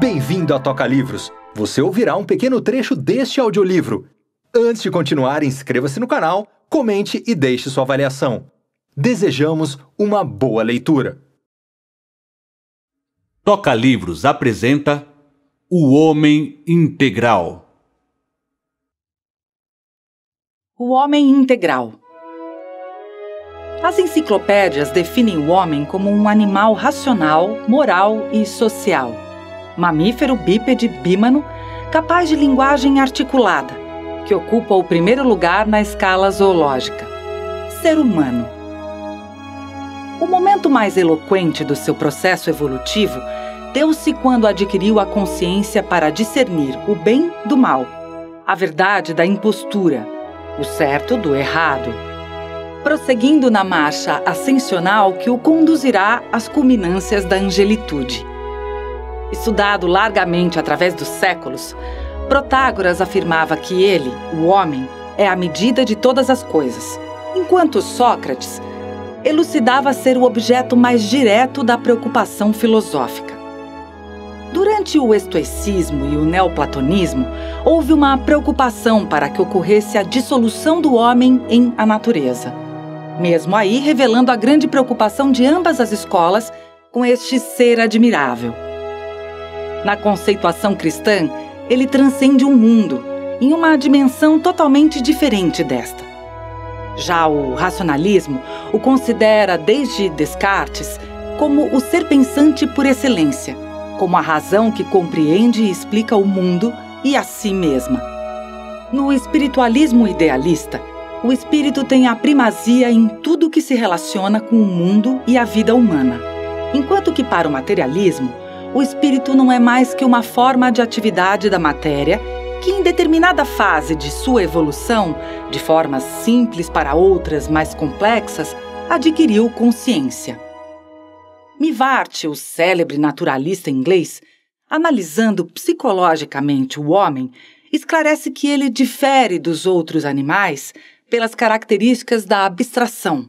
Bem-vindo a Toca Livros! Você ouvirá um pequeno trecho deste audiolivro. Antes de continuar, inscreva-se no canal, comente e deixe sua avaliação. Desejamos uma boa leitura. Toca Livros apresenta O Homem Integral. O Homem Integral. As enciclopédias definem o homem como um animal racional, moral e social mamífero bípede bímano, capaz de linguagem articulada, que ocupa o primeiro lugar na escala zoológica. Ser humano. O momento mais eloquente do seu processo evolutivo deu-se quando adquiriu a consciência para discernir o bem do mal, a verdade da impostura, o certo do errado. Prosseguindo na marcha ascensional que o conduzirá às culminâncias da angelitude. Estudado largamente através dos séculos, Protágoras afirmava que ele, o homem, é a medida de todas as coisas, enquanto Sócrates elucidava ser o objeto mais direto da preocupação filosófica. Durante o estoicismo e o neoplatonismo, houve uma preocupação para que ocorresse a dissolução do homem em a natureza. Mesmo aí, revelando a grande preocupação de ambas as escolas com este ser admirável. Na conceituação cristã, ele transcende o um mundo em uma dimensão totalmente diferente desta. Já o racionalismo o considera, desde Descartes, como o ser pensante por excelência, como a razão que compreende e explica o mundo e a si mesma. No espiritualismo idealista, o espírito tem a primazia em tudo que se relaciona com o mundo e a vida humana, enquanto que para o materialismo, o espírito não é mais que uma forma de atividade da matéria que, em determinada fase de sua evolução, de formas simples para outras mais complexas, adquiriu consciência. Mivart, o célebre naturalista inglês, analisando psicologicamente o homem, esclarece que ele difere dos outros animais pelas características da abstração,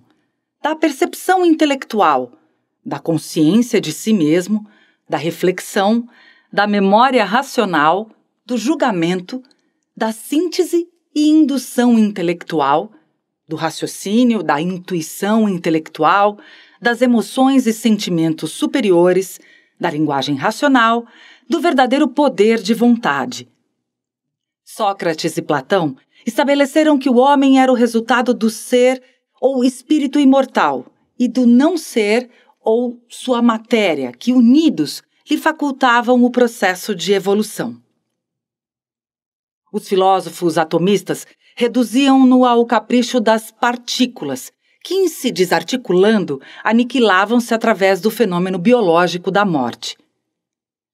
da percepção intelectual, da consciência de si mesmo da reflexão, da memória racional, do julgamento, da síntese e indução intelectual, do raciocínio, da intuição intelectual, das emoções e sentimentos superiores, da linguagem racional, do verdadeiro poder de vontade. Sócrates e Platão estabeleceram que o homem era o resultado do ser ou espírito imortal e do não ser ou sua matéria, que unidos lhe facultavam o processo de evolução. Os filósofos atomistas reduziam-no ao capricho das partículas, que, em se desarticulando, aniquilavam-se através do fenômeno biológico da morte.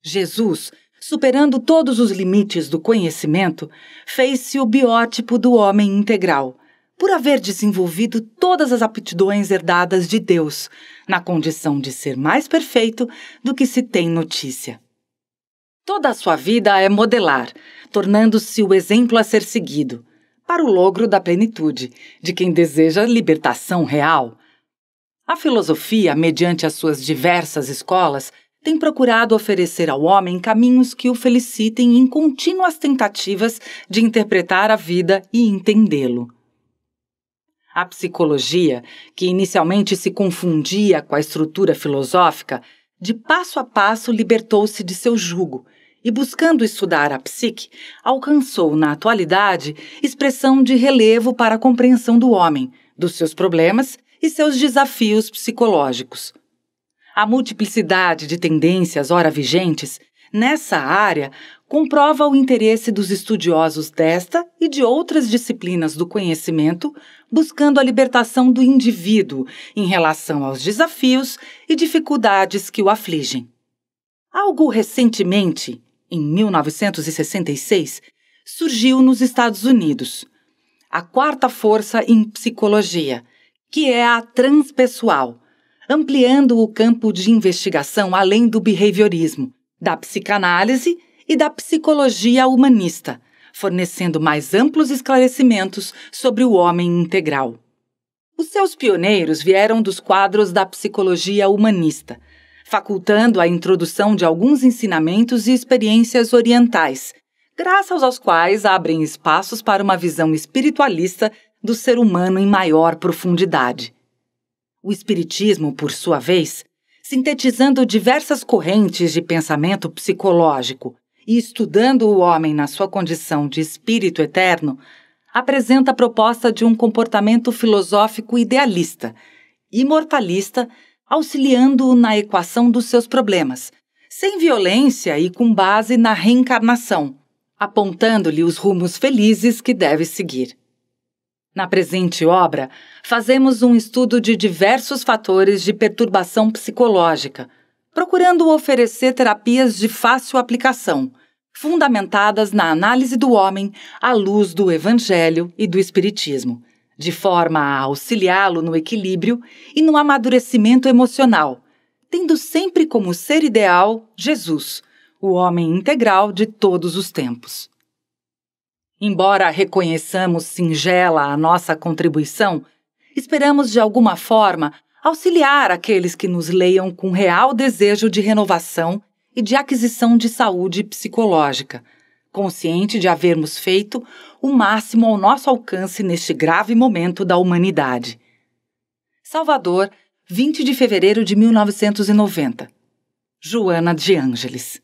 Jesus, superando todos os limites do conhecimento, fez-se o biótipo do homem integral, por haver desenvolvido todas as aptidões herdadas de Deus, na condição de ser mais perfeito do que se tem notícia. Toda a sua vida é modelar, tornando-se o exemplo a ser seguido, para o logro da plenitude, de quem deseja libertação real. A filosofia, mediante as suas diversas escolas, tem procurado oferecer ao homem caminhos que o felicitem em contínuas tentativas de interpretar a vida e entendê-lo. A psicologia, que inicialmente se confundia com a estrutura filosófica, de passo a passo libertou-se de seu jugo e, buscando estudar a psique, alcançou na atualidade expressão de relevo para a compreensão do homem, dos seus problemas e seus desafios psicológicos. A multiplicidade de tendências ora vigentes nessa área comprova o interesse dos estudiosos desta e de outras disciplinas do conhecimento, buscando a libertação do indivíduo em relação aos desafios e dificuldades que o afligem. Algo recentemente, em 1966, surgiu nos Estados Unidos a quarta força em psicologia, que é a transpessoal, ampliando o campo de investigação além do behaviorismo, da psicanálise e da psicologia humanista, fornecendo mais amplos esclarecimentos sobre o homem integral. Os seus pioneiros vieram dos quadros da psicologia humanista, facultando a introdução de alguns ensinamentos e experiências orientais, graças aos quais abrem espaços para uma visão espiritualista do ser humano em maior profundidade. O Espiritismo, por sua vez, sintetizando diversas correntes de pensamento psicológico, e estudando o homem na sua condição de espírito eterno, apresenta a proposta de um comportamento filosófico idealista, imortalista, auxiliando-o na equação dos seus problemas, sem violência e com base na reencarnação, apontando-lhe os rumos felizes que deve seguir. Na presente obra, fazemos um estudo de diversos fatores de perturbação psicológica, procurando oferecer terapias de fácil aplicação, fundamentadas na análise do homem à luz do Evangelho e do Espiritismo, de forma a auxiliá-lo no equilíbrio e no amadurecimento emocional, tendo sempre como ser ideal Jesus, o homem integral de todos os tempos. Embora reconheçamos singela a nossa contribuição, esperamos de alguma forma auxiliar aqueles que nos leiam com real desejo de renovação e de aquisição de saúde psicológica, consciente de havermos feito o máximo ao nosso alcance neste grave momento da humanidade. Salvador, 20 de fevereiro de 1990. Joana de Ângeles.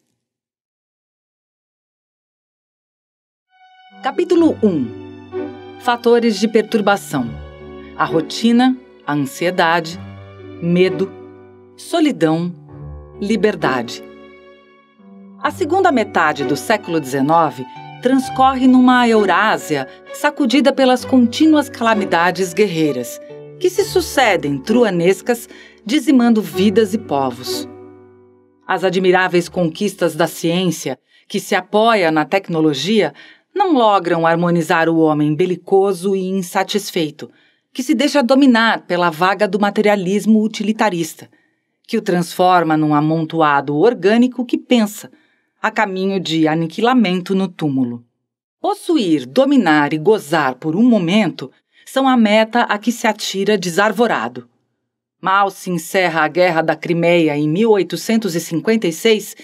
Capítulo 1 Fatores de perturbação: a rotina, a ansiedade, medo, solidão, liberdade. A segunda metade do século XIX transcorre numa Eurásia sacudida pelas contínuas calamidades guerreiras, que se sucedem truanescas, dizimando vidas e povos. As admiráveis conquistas da ciência, que se apoia na tecnologia, não logram harmonizar o homem belicoso e insatisfeito, que se deixa dominar pela vaga do materialismo utilitarista, que o transforma num amontoado orgânico que pensa – a caminho de aniquilamento no túmulo. Possuir, dominar e gozar por um momento são a meta a que se atira desarvorado. Mal se encerra a Guerra da Crimeia em 1856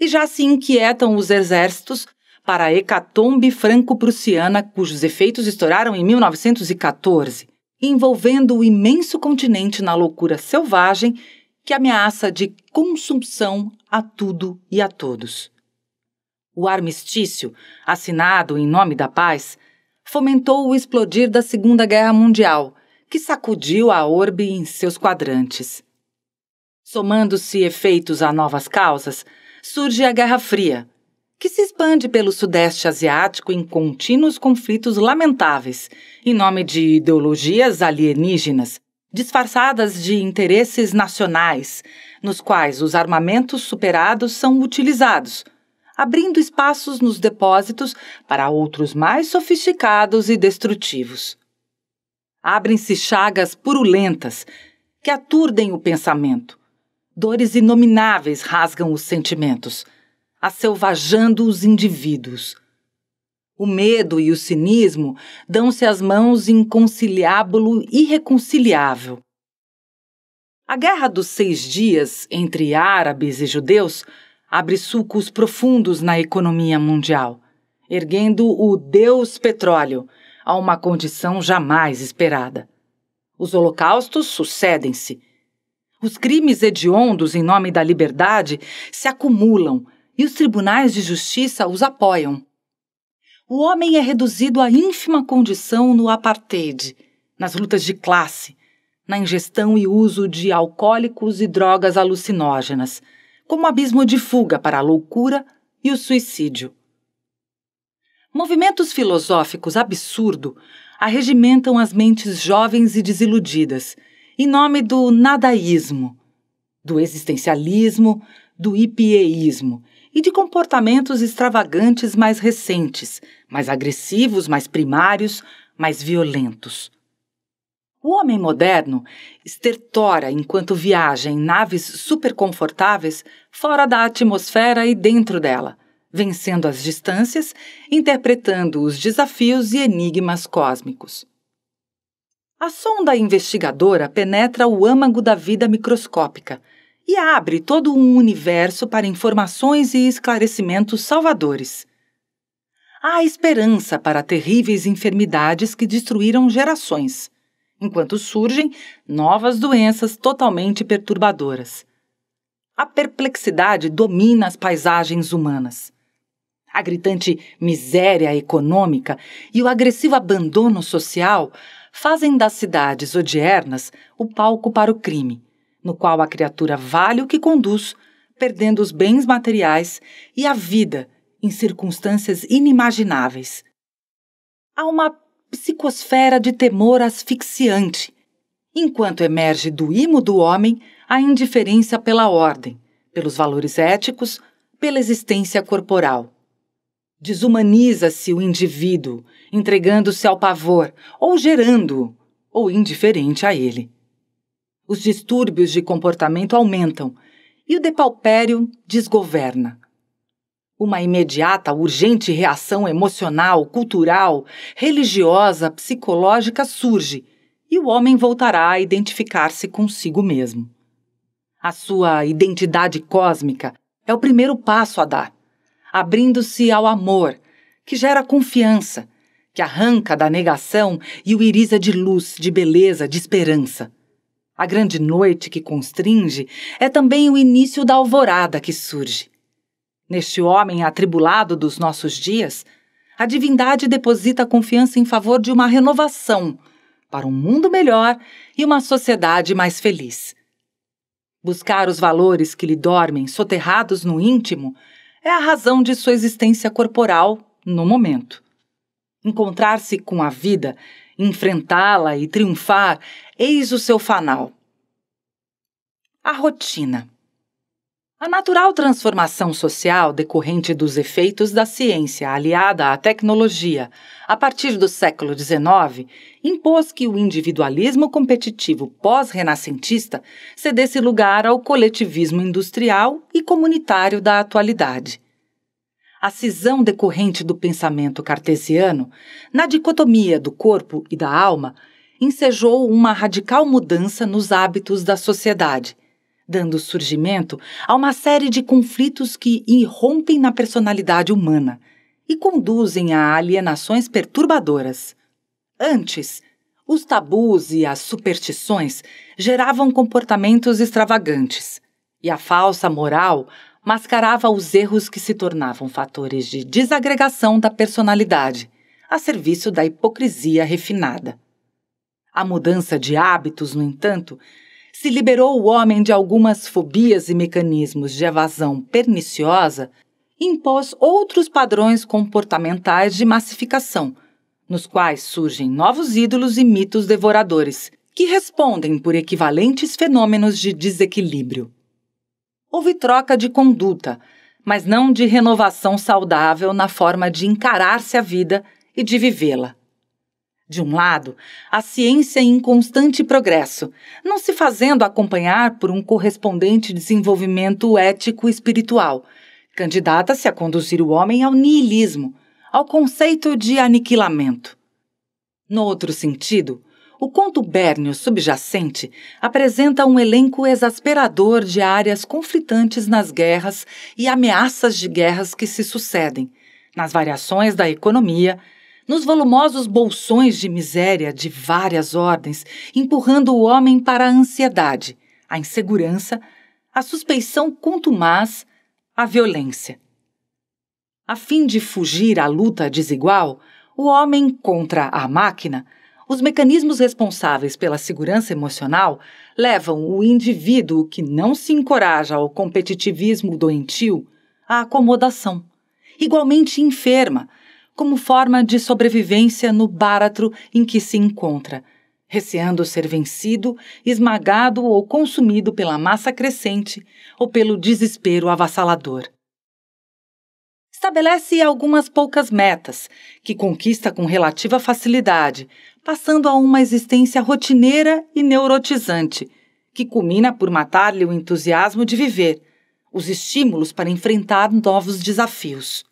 e já se inquietam os exércitos para a hecatombe franco-prussiana, cujos efeitos estouraram em 1914, envolvendo o imenso continente na loucura selvagem que ameaça de consumção a tudo e a todos o armistício, assinado em nome da paz, fomentou o explodir da Segunda Guerra Mundial, que sacudiu a orbe em seus quadrantes. Somando-se efeitos a novas causas, surge a Guerra Fria, que se expande pelo Sudeste Asiático em contínuos conflitos lamentáveis, em nome de ideologias alienígenas, disfarçadas de interesses nacionais, nos quais os armamentos superados são utilizados abrindo espaços nos depósitos para outros mais sofisticados e destrutivos. Abrem-se chagas purulentas que aturdem o pensamento. Dores inomináveis rasgam os sentimentos, acelvajando os indivíduos. O medo e o cinismo dão-se as mãos em conciliábulo irreconciliável. A Guerra dos Seis Dias entre árabes e judeus abre sulcos profundos na economia mundial, erguendo o Deus petróleo a uma condição jamais esperada. Os holocaustos sucedem-se. Os crimes hediondos em nome da liberdade se acumulam e os tribunais de justiça os apoiam. O homem é reduzido à ínfima condição no apartheid, nas lutas de classe, na ingestão e uso de alcoólicos e drogas alucinógenas, como abismo de fuga para a loucura e o suicídio. Movimentos filosóficos absurdo arregimentam as mentes jovens e desiludidas, em nome do nadaísmo, do existencialismo, do ipieísmo e de comportamentos extravagantes mais recentes, mais agressivos, mais primários, mais violentos. O homem moderno estertora enquanto viaja em naves superconfortáveis fora da atmosfera e dentro dela, vencendo as distâncias, interpretando os desafios e enigmas cósmicos. A sonda investigadora penetra o âmago da vida microscópica e abre todo um universo para informações e esclarecimentos salvadores. Há esperança para terríveis enfermidades que destruíram gerações enquanto surgem novas doenças totalmente perturbadoras. A perplexidade domina as paisagens humanas. A gritante miséria econômica e o agressivo abandono social fazem das cidades odiernas o palco para o crime, no qual a criatura vale o que conduz, perdendo os bens materiais e a vida em circunstâncias inimagináveis. Há uma psicosfera de temor asfixiante, enquanto emerge do imo do homem a indiferença pela ordem, pelos valores éticos, pela existência corporal. Desumaniza-se o indivíduo, entregando-se ao pavor, ou gerando-o, ou indiferente a ele. Os distúrbios de comportamento aumentam e o depaupério desgoverna, uma imediata, urgente reação emocional, cultural, religiosa, psicológica surge e o homem voltará a identificar-se consigo mesmo. A sua identidade cósmica é o primeiro passo a dar, abrindo-se ao amor, que gera confiança, que arranca da negação e o iriza de luz, de beleza, de esperança. A grande noite que constringe é também o início da alvorada que surge. Neste homem atribulado dos nossos dias, a divindade deposita a confiança em favor de uma renovação para um mundo melhor e uma sociedade mais feliz. Buscar os valores que lhe dormem soterrados no íntimo é a razão de sua existência corporal no momento. Encontrar-se com a vida, enfrentá-la e triunfar, eis o seu fanal. A rotina. A natural transformação social decorrente dos efeitos da ciência aliada à tecnologia a partir do século XIX impôs que o individualismo competitivo pós-renascentista cedesse lugar ao coletivismo industrial e comunitário da atualidade. A cisão decorrente do pensamento cartesiano, na dicotomia do corpo e da alma, ensejou uma radical mudança nos hábitos da sociedade – dando surgimento a uma série de conflitos que irrompem na personalidade humana e conduzem a alienações perturbadoras. Antes, os tabus e as superstições geravam comportamentos extravagantes, e a falsa moral mascarava os erros que se tornavam fatores de desagregação da personalidade, a serviço da hipocrisia refinada. A mudança de hábitos, no entanto, se liberou o homem de algumas fobias e mecanismos de evasão perniciosa impôs outros padrões comportamentais de massificação, nos quais surgem novos ídolos e mitos devoradores, que respondem por equivalentes fenômenos de desequilíbrio. Houve troca de conduta, mas não de renovação saudável na forma de encarar-se a vida e de vivê-la. De um lado, a ciência em constante progresso, não se fazendo acompanhar por um correspondente desenvolvimento ético espiritual, candidata-se a conduzir o homem ao niilismo, ao conceito de aniquilamento. No outro sentido, o contubérnio subjacente apresenta um elenco exasperador de áreas conflitantes nas guerras e ameaças de guerras que se sucedem, nas variações da economia, nos volumosos bolsões de miséria de várias ordens, empurrando o homem para a ansiedade, a insegurança, a suspeição contumaz, a violência. A fim de fugir à luta desigual, o homem contra a máquina, os mecanismos responsáveis pela segurança emocional levam o indivíduo que não se encoraja ao competitivismo doentio à acomodação, igualmente enferma, como forma de sobrevivência no báratro em que se encontra, receando ser vencido, esmagado ou consumido pela massa crescente ou pelo desespero avassalador estabelece algumas poucas metas, que conquista com relativa facilidade, passando a uma existência rotineira e neurotizante, que culmina por matar-lhe o entusiasmo de viver, os estímulos para enfrentar novos desafios.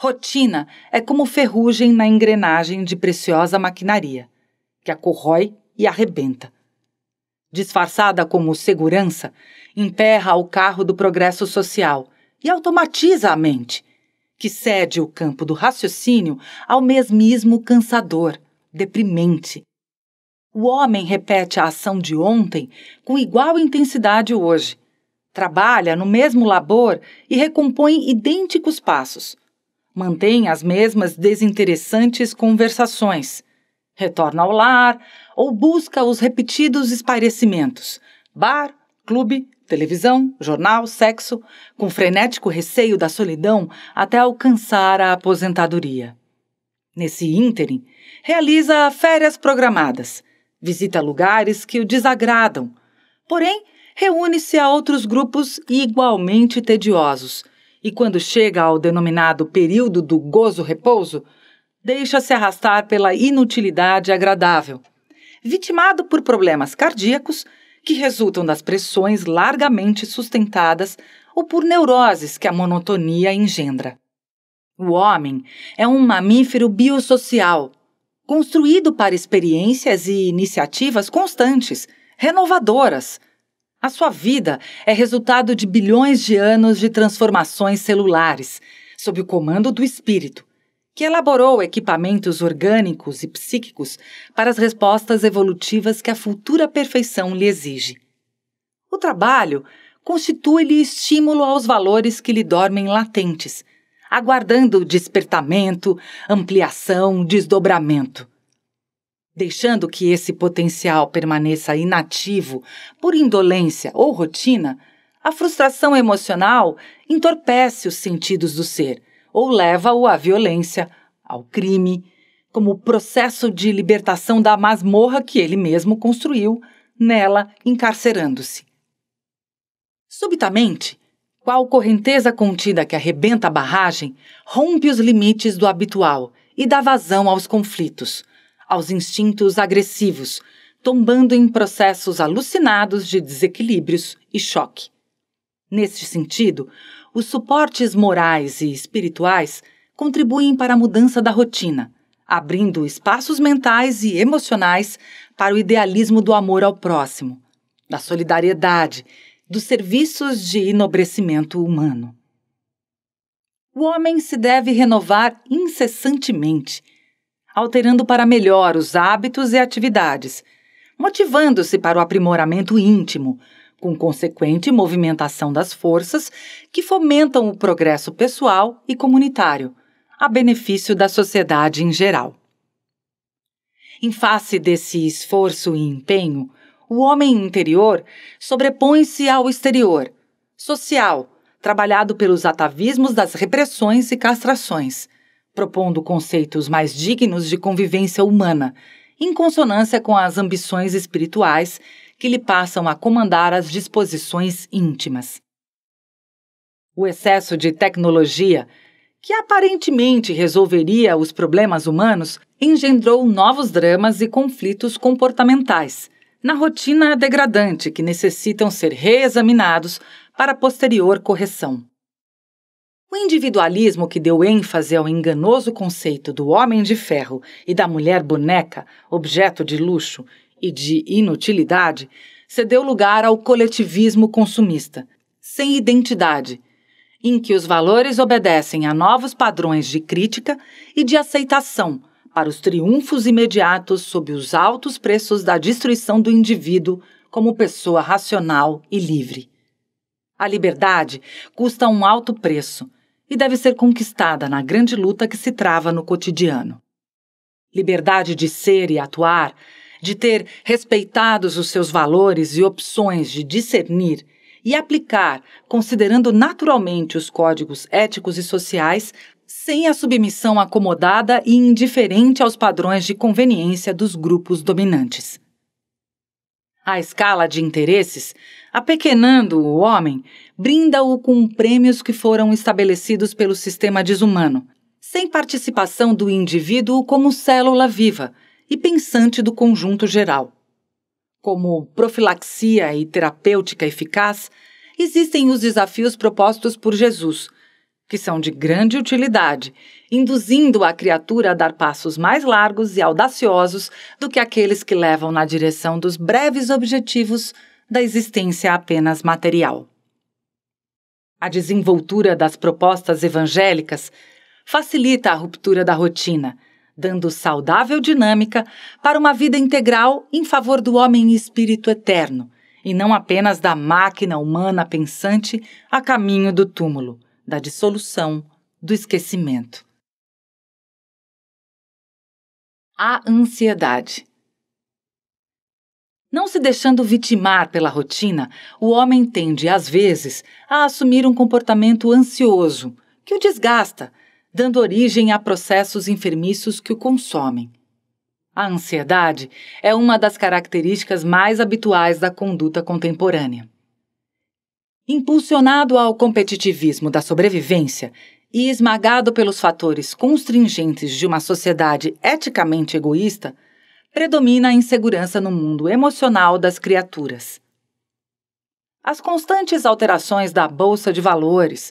Rotina é como ferrugem na engrenagem de preciosa maquinaria, que a corrói e arrebenta. Disfarçada como segurança, emperra o carro do progresso social e automatiza a mente, que cede o campo do raciocínio ao mesmismo cansador, deprimente. O homem repete a ação de ontem com igual intensidade hoje. Trabalha no mesmo labor e recompõe idênticos passos mantém as mesmas desinteressantes conversações, retorna ao lar ou busca os repetidos esparecimentos bar, clube, televisão, jornal, sexo com frenético receio da solidão até alcançar a aposentadoria. Nesse ínterim, realiza férias programadas, visita lugares que o desagradam, porém reúne-se a outros grupos igualmente tediosos e quando chega ao denominado período do gozo-repouso, deixa-se arrastar pela inutilidade agradável, vitimado por problemas cardíacos que resultam das pressões largamente sustentadas ou por neuroses que a monotonia engendra. O homem é um mamífero biosocial, construído para experiências e iniciativas constantes, renovadoras, a sua vida é resultado de bilhões de anos de transformações celulares, sob o comando do espírito, que elaborou equipamentos orgânicos e psíquicos para as respostas evolutivas que a futura perfeição lhe exige. O trabalho constitui-lhe estímulo aos valores que lhe dormem latentes, aguardando despertamento, ampliação, desdobramento deixando que esse potencial permaneça inativo por indolência ou rotina, a frustração emocional entorpece os sentidos do ser ou leva-o à violência, ao crime, como o processo de libertação da masmorra que ele mesmo construiu, nela encarcerando-se. Subitamente, qual correnteza contida que arrebenta a barragem, rompe os limites do habitual e dá vazão aos conflitos, aos instintos agressivos, tombando em processos alucinados de desequilíbrios e choque. Neste sentido, os suportes morais e espirituais contribuem para a mudança da rotina, abrindo espaços mentais e emocionais para o idealismo do amor ao próximo, da solidariedade, dos serviços de enobrecimento humano. O homem se deve renovar incessantemente alterando para melhor os hábitos e atividades, motivando-se para o aprimoramento íntimo, com consequente movimentação das forças que fomentam o progresso pessoal e comunitário, a benefício da sociedade em geral. Em face desse esforço e empenho, o homem interior sobrepõe-se ao exterior, social, trabalhado pelos atavismos das repressões e castrações propondo conceitos mais dignos de convivência humana, em consonância com as ambições espirituais que lhe passam a comandar as disposições íntimas. O excesso de tecnologia, que aparentemente resolveria os problemas humanos, engendrou novos dramas e conflitos comportamentais na rotina degradante que necessitam ser reexaminados para posterior correção. O individualismo que deu ênfase ao enganoso conceito do homem de ferro e da mulher boneca, objeto de luxo e de inutilidade, cedeu lugar ao coletivismo consumista, sem identidade, em que os valores obedecem a novos padrões de crítica e de aceitação para os triunfos imediatos sob os altos preços da destruição do indivíduo como pessoa racional e livre. A liberdade custa um alto preço e deve ser conquistada na grande luta que se trava no cotidiano. Liberdade de ser e atuar, de ter respeitados os seus valores e opções de discernir e aplicar, considerando naturalmente os códigos éticos e sociais, sem a submissão acomodada e indiferente aos padrões de conveniência dos grupos dominantes. A escala de interesses, apequenando o homem, brinda-o com prêmios que foram estabelecidos pelo sistema desumano, sem participação do indivíduo como célula viva e pensante do conjunto geral. Como profilaxia e terapêutica eficaz, existem os desafios propostos por Jesus, que são de grande utilidade, induzindo a criatura a dar passos mais largos e audaciosos do que aqueles que levam na direção dos breves objetivos da existência apenas material. A desenvoltura das propostas evangélicas facilita a ruptura da rotina, dando saudável dinâmica para uma vida integral em favor do homem espírito eterno, e não apenas da máquina humana pensante a caminho do túmulo da dissolução, do esquecimento. A ansiedade. Não se deixando vitimar pela rotina, o homem tende, às vezes, a assumir um comportamento ansioso, que o desgasta, dando origem a processos enfermiços que o consomem. A ansiedade é uma das características mais habituais da conduta contemporânea. Impulsionado ao competitivismo da sobrevivência e esmagado pelos fatores constringentes de uma sociedade eticamente egoísta, predomina a insegurança no mundo emocional das criaturas. As constantes alterações da bolsa de valores,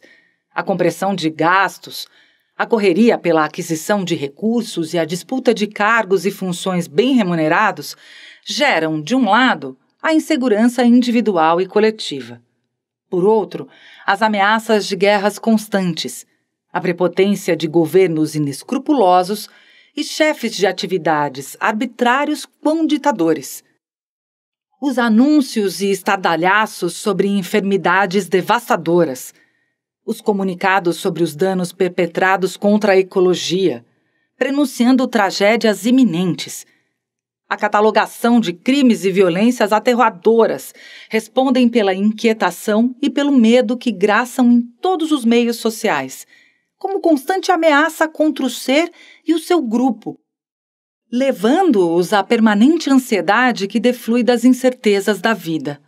a compressão de gastos, a correria pela aquisição de recursos e a disputa de cargos e funções bem remunerados geram, de um lado, a insegurança individual e coletiva. Por outro, as ameaças de guerras constantes, a prepotência de governos inescrupulosos e chefes de atividades arbitrários quão ditadores. Os anúncios e estardalhaços sobre enfermidades devastadoras. Os comunicados sobre os danos perpetrados contra a ecologia, prenunciando tragédias iminentes a catalogação de crimes e violências aterradoras respondem pela inquietação e pelo medo que graçam em todos os meios sociais, como constante ameaça contra o ser e o seu grupo, levando-os à permanente ansiedade que deflui das incertezas da vida.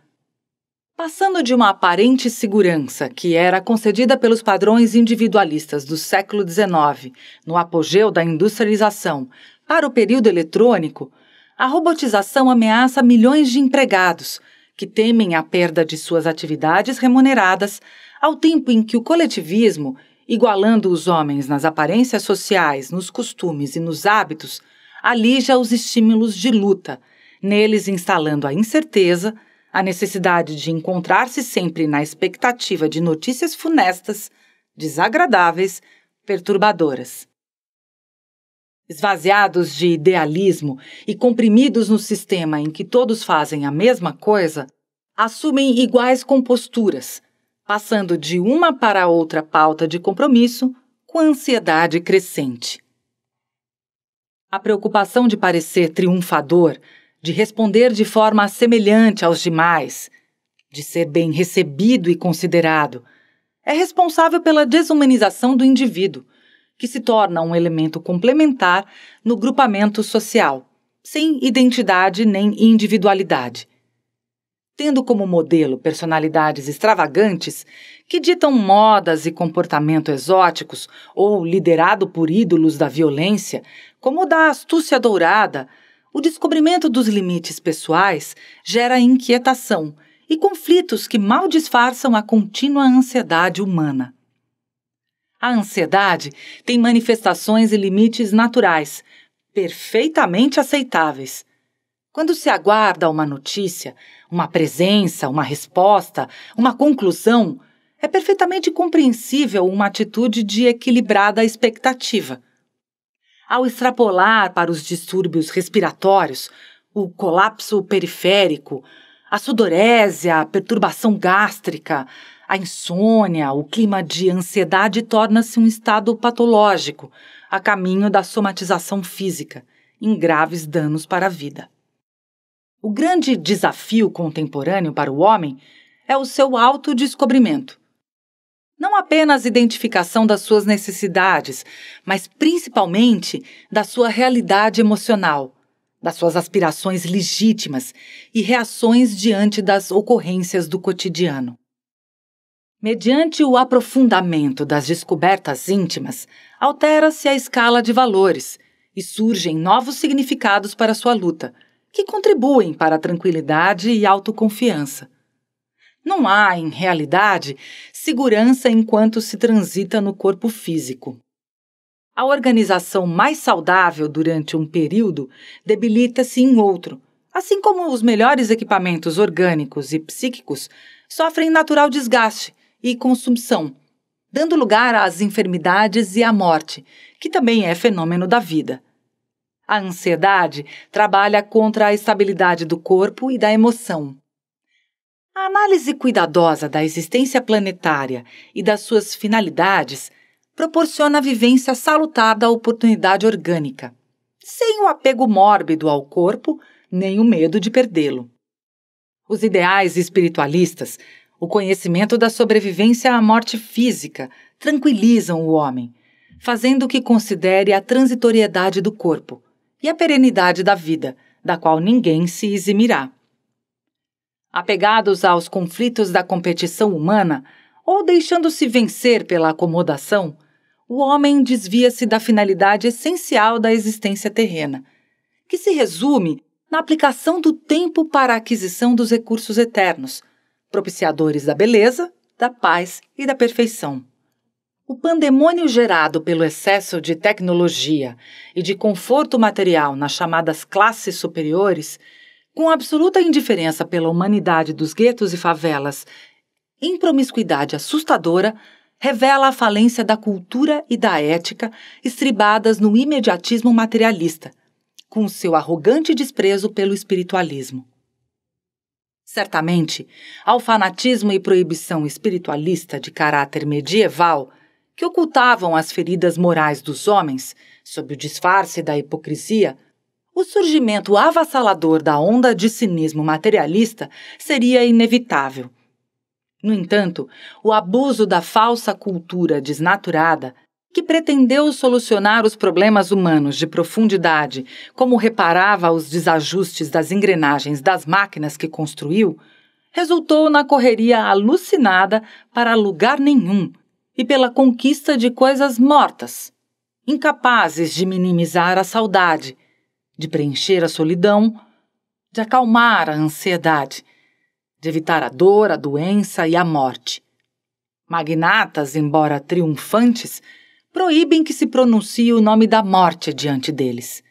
Passando de uma aparente segurança que era concedida pelos padrões individualistas do século XIX, no apogeu da industrialização, para o período eletrônico, a robotização ameaça milhões de empregados, que temem a perda de suas atividades remuneradas, ao tempo em que o coletivismo, igualando os homens nas aparências sociais, nos costumes e nos hábitos, alija os estímulos de luta, neles instalando a incerteza, a necessidade de encontrar-se sempre na expectativa de notícias funestas, desagradáveis, perturbadoras. Esvaziados de idealismo e comprimidos no sistema em que todos fazem a mesma coisa, assumem iguais composturas, passando de uma para outra pauta de compromisso com ansiedade crescente. A preocupação de parecer triunfador, de responder de forma semelhante aos demais, de ser bem recebido e considerado, é responsável pela desumanização do indivíduo, que se torna um elemento complementar no grupamento social, sem identidade nem individualidade. Tendo como modelo personalidades extravagantes que ditam modas e comportamento exóticos ou liderado por ídolos da violência, como o da astúcia dourada, o descobrimento dos limites pessoais gera inquietação e conflitos que mal disfarçam a contínua ansiedade humana. A ansiedade tem manifestações e limites naturais, perfeitamente aceitáveis. Quando se aguarda uma notícia, uma presença, uma resposta, uma conclusão, é perfeitamente compreensível uma atitude de equilibrada expectativa. Ao extrapolar para os distúrbios respiratórios, o colapso periférico, a sudorese, a perturbação gástrica, a insônia, o clima de ansiedade torna-se um estado patológico, a caminho da somatização física, em graves danos para a vida. O grande desafio contemporâneo para o homem é o seu autodescobrimento. Não apenas identificação das suas necessidades, mas principalmente da sua realidade emocional, das suas aspirações legítimas e reações diante das ocorrências do cotidiano. Mediante o aprofundamento das descobertas íntimas, altera-se a escala de valores e surgem novos significados para sua luta, que contribuem para a tranquilidade e autoconfiança. Não há, em realidade, segurança enquanto se transita no corpo físico. A organização mais saudável durante um período debilita-se em outro, assim como os melhores equipamentos orgânicos e psíquicos sofrem natural desgaste e consumção, dando lugar às enfermidades e à morte, que também é fenômeno da vida. A ansiedade trabalha contra a estabilidade do corpo e da emoção. A análise cuidadosa da existência planetária e das suas finalidades proporciona a vivência salutar da oportunidade orgânica, sem o apego mórbido ao corpo nem o medo de perdê-lo. Os ideais espiritualistas o conhecimento da sobrevivência à morte física tranquilizam o homem, fazendo que considere a transitoriedade do corpo e a perenidade da vida, da qual ninguém se eximirá. Apegados aos conflitos da competição humana ou deixando-se vencer pela acomodação, o homem desvia-se da finalidade essencial da existência terrena, que se resume na aplicação do tempo para a aquisição dos recursos eternos, propiciadores da beleza, da paz e da perfeição. O pandemônio gerado pelo excesso de tecnologia e de conforto material nas chamadas classes superiores, com absoluta indiferença pela humanidade dos guetos e favelas, em promiscuidade assustadora, revela a falência da cultura e da ética estribadas no imediatismo materialista, com seu arrogante desprezo pelo espiritualismo. Certamente, ao fanatismo e proibição espiritualista de caráter medieval, que ocultavam as feridas morais dos homens, sob o disfarce da hipocrisia, o surgimento avassalador da onda de cinismo materialista seria inevitável. No entanto, o abuso da falsa cultura desnaturada que pretendeu solucionar os problemas humanos de profundidade, como reparava os desajustes das engrenagens das máquinas que construiu, resultou na correria alucinada para lugar nenhum e pela conquista de coisas mortas, incapazes de minimizar a saudade, de preencher a solidão, de acalmar a ansiedade, de evitar a dor, a doença e a morte. Magnatas, embora triunfantes, proíbem que se pronuncie o nome da morte diante deles.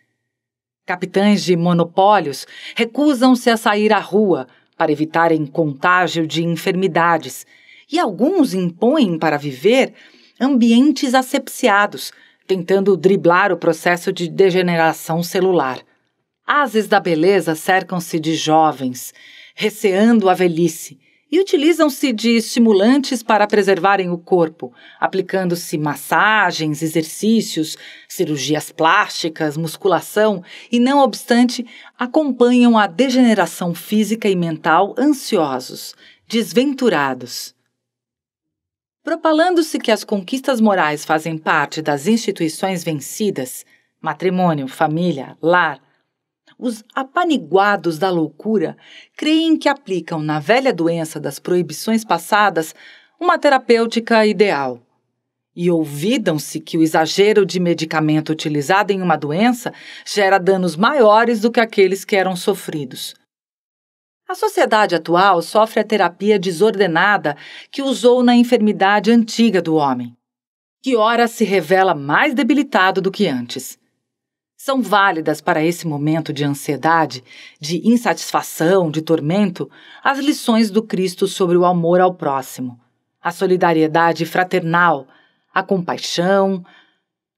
Capitães de monopólios recusam-se a sair à rua para evitarem contágio de enfermidades, e alguns impõem para viver ambientes asepsiados, tentando driblar o processo de degeneração celular. Ases da beleza cercam-se de jovens, receando a velhice, e utilizam-se de estimulantes para preservarem o corpo, aplicando-se massagens, exercícios, cirurgias plásticas, musculação e, não obstante, acompanham a degeneração física e mental ansiosos, desventurados. Propalando-se que as conquistas morais fazem parte das instituições vencidas matrimônio, família, lar os apaniguados da loucura creem que aplicam na velha doença das proibições passadas uma terapêutica ideal. E ouvidam-se que o exagero de medicamento utilizado em uma doença gera danos maiores do que aqueles que eram sofridos. A sociedade atual sofre a terapia desordenada que usou na enfermidade antiga do homem, que ora se revela mais debilitado do que antes são válidas para esse momento de ansiedade, de insatisfação, de tormento, as lições do Cristo sobre o amor ao próximo, a solidariedade fraternal, a compaixão,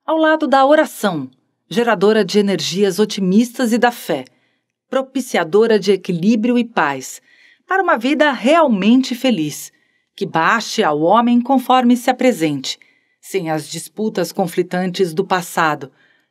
ao lado da oração, geradora de energias otimistas e da fé, propiciadora de equilíbrio e paz, para uma vida realmente feliz, que baixe ao homem conforme se apresente, sem as disputas conflitantes do passado